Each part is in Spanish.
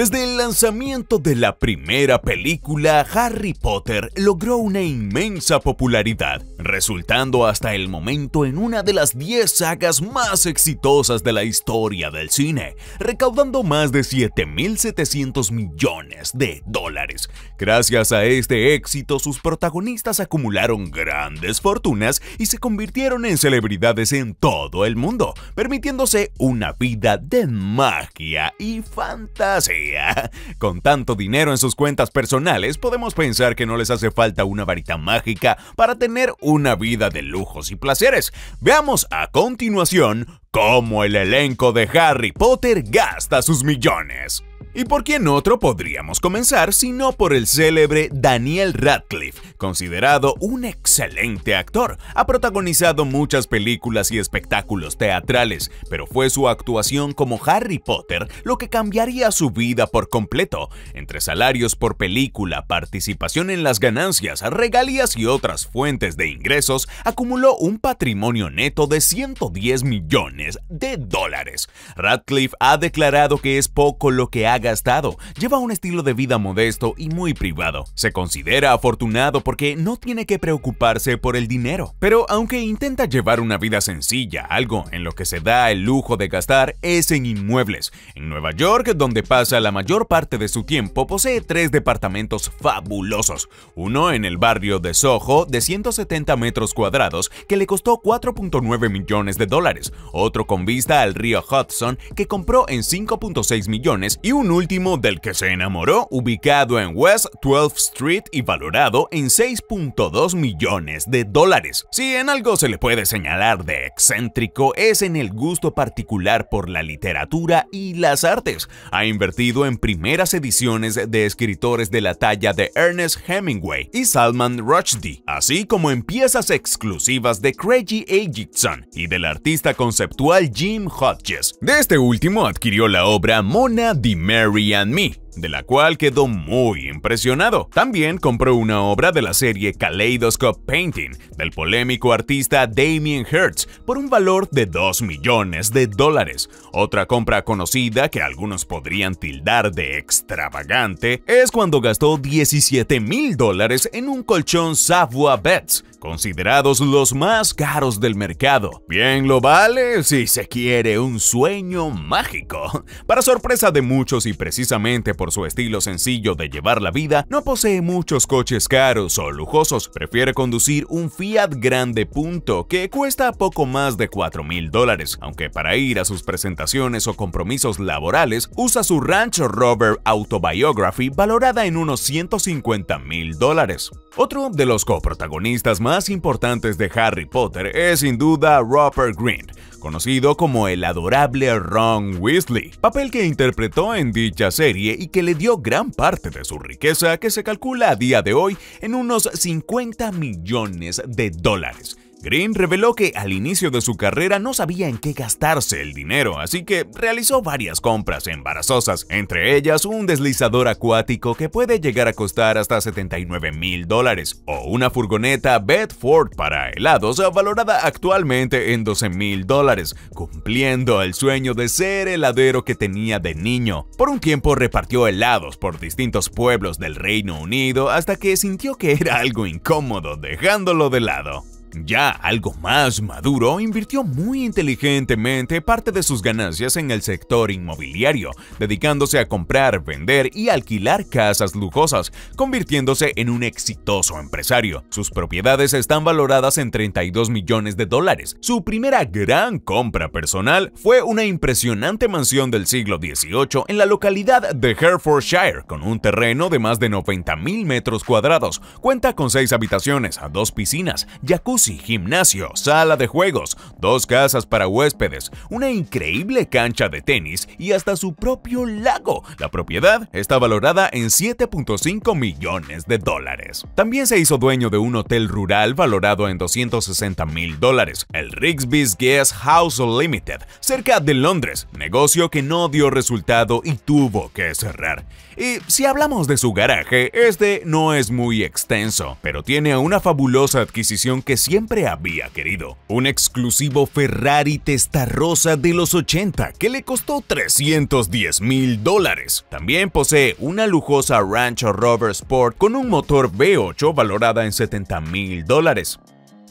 Desde el lanzamiento de la primera película, Harry Potter logró una inmensa popularidad, resultando hasta el momento en una de las 10 sagas más exitosas de la historia del cine, recaudando más de 7.700 millones de dólares. Gracias a este éxito, sus protagonistas acumularon grandes fortunas y se convirtieron en celebridades en todo el mundo, permitiéndose una vida de magia y fantasía. Con tanto dinero en sus cuentas personales, podemos pensar que no les hace falta una varita mágica para tener un una vida de lujos y placeres. Veamos a continuación cómo el elenco de Harry Potter gasta sus millones. ¿Y por quién otro podríamos comenzar sino por el célebre Daniel Radcliffe, considerado un excelente actor? Ha protagonizado muchas películas y espectáculos teatrales, pero fue su actuación como Harry Potter lo que cambiaría su vida por completo. Entre salarios por película, participación en las ganancias, regalías y otras fuentes de ingresos, acumuló un patrimonio neto de 110 millones de dólares. Radcliffe ha declarado que es poco lo que ha gastado. lleva un estilo de vida modesto y muy privado. Se considera afortunado porque no tiene que preocuparse por el dinero. Pero aunque intenta llevar una vida sencilla, algo en lo que se da el lujo de gastar es en inmuebles. En Nueva York, donde pasa la mayor parte de su tiempo, posee tres departamentos fabulosos. Uno en el barrio de Soho de 170 metros cuadrados que le costó 4.9 millones de dólares, otro con vista al río Hudson que compró en 5.6 millones y un último del que se enamoró, ubicado en West 12th Street y valorado en 6.2 millones de dólares. Si en algo se le puede señalar de excéntrico es en el gusto particular por la literatura y las artes. Ha invertido en primeras ediciones de escritores de la talla de Ernest Hemingway y Salman Rushdie, así como en piezas exclusivas de Craigie egyptson y del artista conceptual Jim Hodges. De este último adquirió la obra Mona Mer. Mary and Me, de la cual quedó muy impresionado. También compró una obra de la serie Kaleidoscope Painting del polémico artista Damien Hertz por un valor de 2 millones de dólares. Otra compra conocida que algunos podrían tildar de extravagante es cuando gastó 17 mil dólares en un colchón Savoy Beds, considerados los más caros del mercado. Bien lo vale si se quiere un sueño mágico. Para sorpresa de muchos y precisamente por su estilo sencillo de llevar la vida, no posee muchos coches caros o lujosos, prefiere conducir un Fiat Grande Punto que cuesta poco más de $4,000 mil dólares, aunque para ir a sus presentaciones o compromisos laborales usa su Rancho Rover Autobiography valorada en unos 150 mil dólares. Otro de los coprotagonistas más importantes de Harry Potter es sin duda Robert Green, conocido como el adorable Ron Weasley, papel que interpretó en dicha serie y que le dio gran parte de su riqueza que se calcula a día de hoy en unos 50 millones de dólares. Green reveló que al inicio de su carrera no sabía en qué gastarse el dinero, así que realizó varias compras embarazosas, entre ellas un deslizador acuático que puede llegar a costar hasta 79 mil dólares o una furgoneta Bedford para helados valorada actualmente en 12 mil dólares, cumpliendo el sueño de ser heladero que tenía de niño. Por un tiempo repartió helados por distintos pueblos del Reino Unido hasta que sintió que era algo incómodo, dejándolo de lado. Ya algo más maduro, invirtió muy inteligentemente parte de sus ganancias en el sector inmobiliario, dedicándose a comprar, vender y alquilar casas lujosas, convirtiéndose en un exitoso empresario. Sus propiedades están valoradas en 32 millones de dólares. Su primera gran compra personal fue una impresionante mansión del siglo XVIII en la localidad de Herefordshire, con un terreno de más de 90 mil metros cuadrados. Cuenta con seis habitaciones, dos piscinas, jacuzzi y gimnasio, sala de juegos, dos casas para huéspedes, una increíble cancha de tenis y hasta su propio lago. La propiedad está valorada en 7.5 millones de dólares. También se hizo dueño de un hotel rural valorado en 260 mil dólares, el Rigsby's Guest House Limited, cerca de Londres, negocio que no dio resultado y tuvo que cerrar. Y si hablamos de su garaje, este no es muy extenso, pero tiene una fabulosa adquisición que siempre había querido. Un exclusivo Ferrari Testarossa de los 80 que le costó 310 mil dólares. También posee una lujosa Rancho Rover Sport con un motor V8 valorada en 70 mil dólares.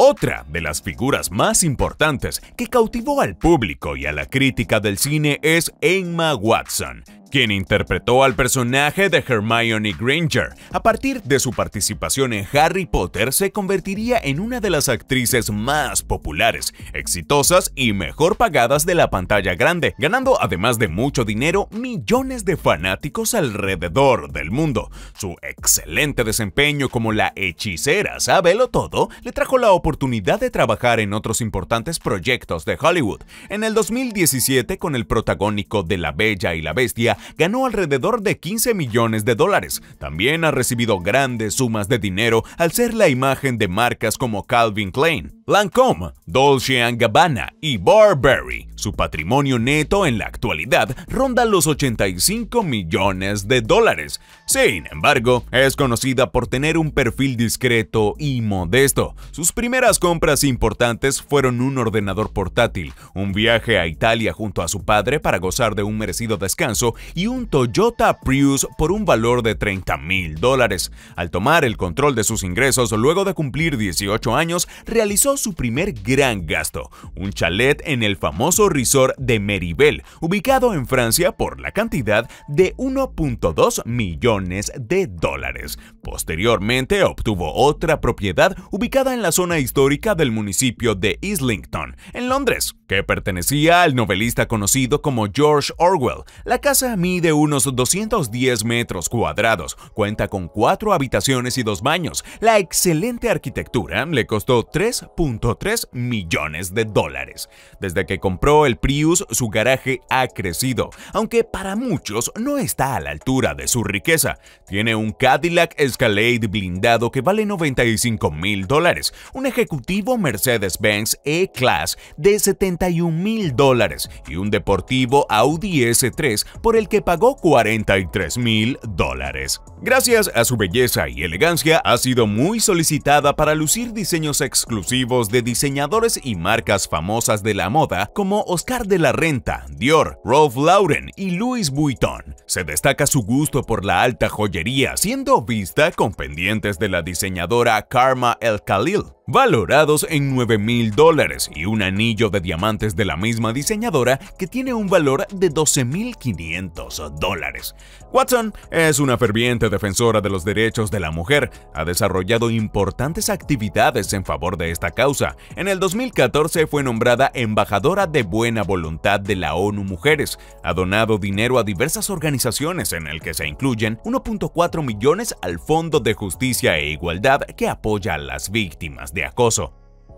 Otra de las figuras más importantes que cautivó al público y a la crítica del cine es Emma Watson, quien interpretó al personaje de Hermione Granger. A partir de su participación en Harry Potter, se convertiría en una de las actrices más populares, exitosas y mejor pagadas de la pantalla grande, ganando además de mucho dinero millones de fanáticos alrededor del mundo. Su excelente desempeño como la hechicera Sabelo Todo le trajo la oportunidad de trabajar en otros importantes proyectos de Hollywood. En el 2017, con el protagónico de La Bella y la Bestia, ganó alrededor de 15 millones de dólares. También ha recibido grandes sumas de dinero al ser la imagen de marcas como Calvin Klein, Lancome, Dolce Gabbana y Burberry. Su patrimonio neto en la actualidad ronda los 85 millones de dólares. Sin embargo, es conocida por tener un perfil discreto y modesto. Sus primeras compras importantes fueron un ordenador portátil, un viaje a Italia junto a su padre para gozar de un merecido descanso y un Toyota Prius por un valor de 30 mil dólares. Al tomar el control de sus ingresos luego de cumplir 18 años, realizó su primer gran gasto, un chalet en el famoso resort de Meribel, ubicado en Francia por la cantidad de 1.2 millones de dólares. Posteriormente obtuvo otra propiedad ubicada en la zona histórica del municipio de Islington, en Londres, que pertenecía al novelista conocido como George Orwell. La casa mide unos 210 metros cuadrados, cuenta con cuatro habitaciones y dos baños. La excelente arquitectura le costó 3.3 millones de dólares. Desde que compró el Prius, su garaje ha crecido, aunque para muchos no está a la altura de su riqueza tiene un Cadillac Escalade blindado que vale 95 mil dólares, un ejecutivo Mercedes-Benz E-Class de 71 mil dólares y un deportivo Audi S3 por el que pagó 43 mil dólares. Gracias a su belleza y elegancia ha sido muy solicitada para lucir diseños exclusivos de diseñadores y marcas famosas de la moda como Oscar de la Renta, Dior, Ralph Lauren y Louis Vuitton. Se destaca su gusto por la alta joyería siendo vista con pendientes de la diseñadora Karma El Khalil, valorados en 9 mil dólares, y un anillo de diamantes de la misma diseñadora que tiene un valor de 12.500 dólares. Watson es una ferviente defensora de los derechos de la mujer, ha desarrollado importantes actividades en favor de esta causa. En el 2014 fue nombrada embajadora de buena voluntad de la ONU Mujeres, ha donado dinero a diversas organizaciones en el que se incluyen 1.4 millones al Fondo de Justicia e Igualdad que apoya a las víctimas de acoso.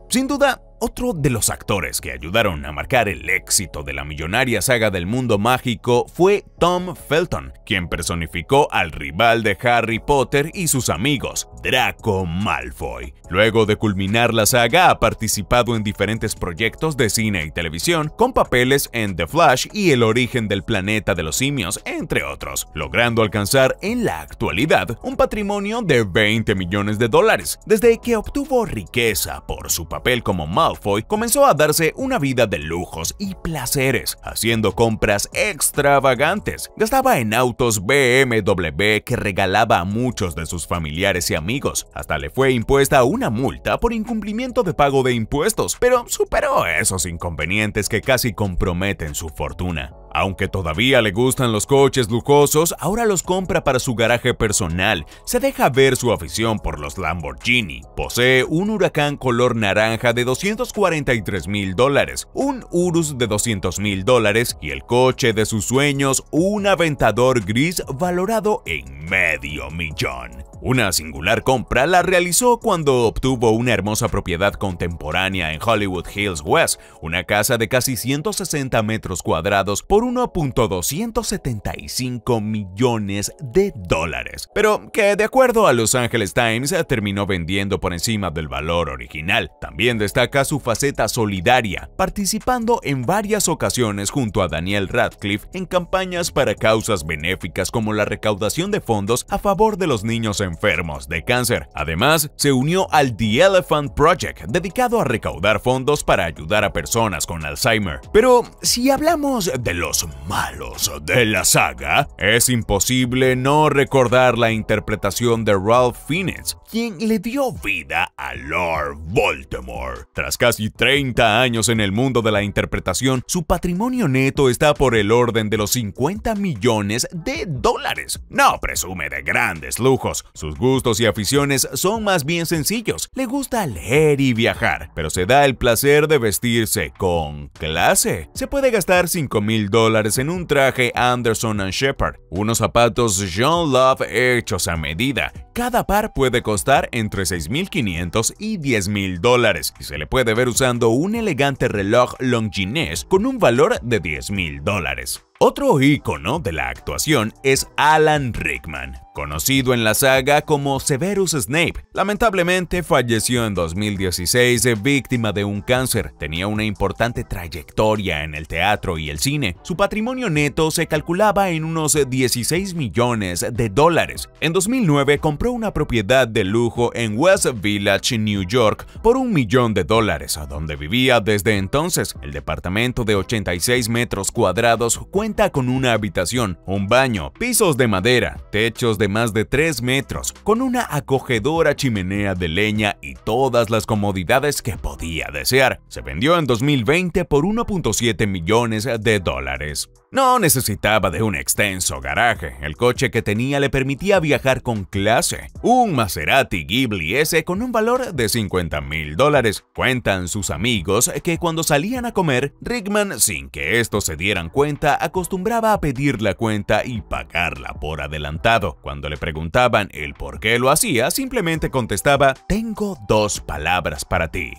Sin duda, otro de los actores que ayudaron a marcar el éxito de la millonaria saga del mundo mágico fue Tom Felton, quien personificó al rival de Harry Potter y sus amigos, Draco Malfoy. Luego de culminar la saga, ha participado en diferentes proyectos de cine y televisión, con papeles en The Flash y El origen del planeta de los simios, entre otros, logrando alcanzar en la actualidad un patrimonio de 20 millones de dólares. Desde que obtuvo riqueza por su papel como Malfoy, comenzó a darse una vida de lujos y placeres, haciendo compras extravagantes. Gastaba en autos BMW que regalaba a muchos de sus familiares y amigos hasta le fue impuesta una multa por incumplimiento de pago de impuestos, pero superó esos inconvenientes que casi comprometen su fortuna. Aunque todavía le gustan los coches lujosos, ahora los compra para su garaje personal, se deja ver su afición por los Lamborghini, posee un huracán color naranja de 243 mil dólares, un Urus de 200 mil dólares y el coche de sus sueños, un aventador gris valorado en medio millón. Una singular compra la realizó cuando obtuvo una hermosa propiedad contemporánea en Hollywood Hills West, una casa de casi 160 metros cuadrados por 1.275 millones de dólares, pero que de acuerdo a Los Angeles Times terminó vendiendo por encima del valor original. También destaca su faceta solidaria, participando en varias ocasiones junto a Daniel Radcliffe en campañas para causas benéficas como la recaudación de fondos a favor de los niños en enfermos de cáncer. Además, se unió al The Elephant Project, dedicado a recaudar fondos para ayudar a personas con Alzheimer. Pero si hablamos de los malos de la saga, es imposible no recordar la interpretación de Ralph Fiennes, quien le dio vida a Lord Baltimore. Tras casi 30 años en el mundo de la interpretación, su patrimonio neto está por el orden de los 50 millones de dólares. No presume de grandes lujos, sus gustos y aficiones son más bien sencillos. Le gusta leer y viajar, pero se da el placer de vestirse con clase. Se puede gastar 5 mil dólares en un traje Anderson Shepard, unos zapatos John Love hechos a medida. Cada par puede costar entre 6.500 y 10.000 dólares y se le puede ver usando un elegante reloj Longines con un valor de 10.000 dólares. Otro ícono de la actuación es Alan Rickman, conocido en la saga como Severus Snape. Lamentablemente falleció en 2016 víctima de un cáncer. Tenía una importante trayectoria en el teatro y el cine. Su patrimonio neto se calculaba en unos 16 millones de dólares. En 2009 compró una propiedad de lujo en West Village, New York, por un millón de dólares, donde vivía desde entonces. El departamento de 86 metros cuadrados cuenta cuenta con una habitación, un baño, pisos de madera, techos de más de 3 metros, con una acogedora chimenea de leña y todas las comodidades que podía desear. Se vendió en 2020 por 1.7 millones de dólares. No necesitaba de un extenso garaje, el coche que tenía le permitía viajar con clase. Un Maserati Ghibli S con un valor de 50 mil dólares. Cuentan sus amigos que cuando salían a comer, Rickman, sin que estos se dieran cuenta, acostumbraba acostumbraba a pedir la cuenta y pagarla por adelantado. Cuando le preguntaban el por qué lo hacía, simplemente contestaba, tengo dos palabras para ti.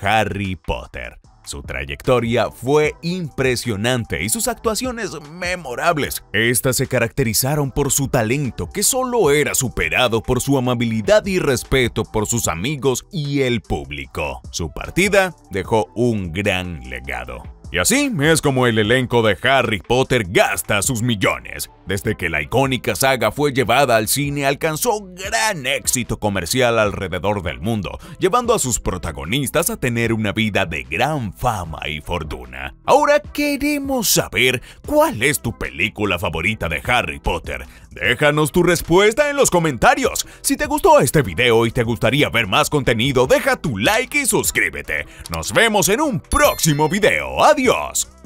Harry Potter. Su trayectoria fue impresionante y sus actuaciones memorables. Estas se caracterizaron por su talento, que solo era superado por su amabilidad y respeto por sus amigos y el público. Su partida dejó un gran legado. Y así es como el elenco de Harry Potter gasta sus millones. Desde que la icónica saga fue llevada al cine alcanzó gran éxito comercial alrededor del mundo, llevando a sus protagonistas a tener una vida de gran fama y fortuna. Ahora queremos saber cuál es tu película favorita de Harry Potter. Déjanos tu respuesta en los comentarios. Si te gustó este video y te gustaría ver más contenido, deja tu like y suscríbete. Nos vemos en un próximo video. Adiós.